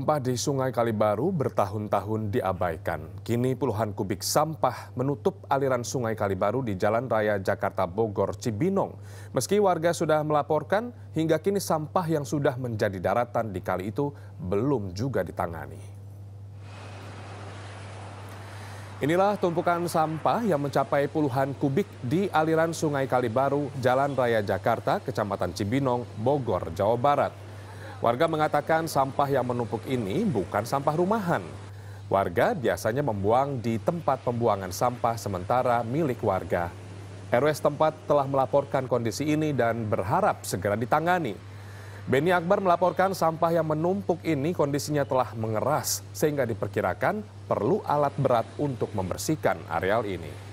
Sampah di Sungai Kalibaru bertahun-tahun diabaikan. Kini puluhan kubik sampah menutup aliran Sungai Kalibaru di Jalan Raya Jakarta Bogor Cibinong. Meski warga sudah melaporkan, hingga kini sampah yang sudah menjadi daratan di kali itu belum juga ditangani. Inilah tumpukan sampah yang mencapai puluhan kubik di aliran Sungai Kalibaru, Jalan Raya Jakarta, Kecamatan Cibinong, Bogor, Jawa Barat. Warga mengatakan sampah yang menumpuk ini bukan sampah rumahan. Warga biasanya membuang di tempat pembuangan sampah sementara milik warga. RW setempat telah melaporkan kondisi ini dan berharap segera ditangani. Beni Akbar melaporkan sampah yang menumpuk ini kondisinya telah mengeras sehingga diperkirakan perlu alat berat untuk membersihkan areal ini.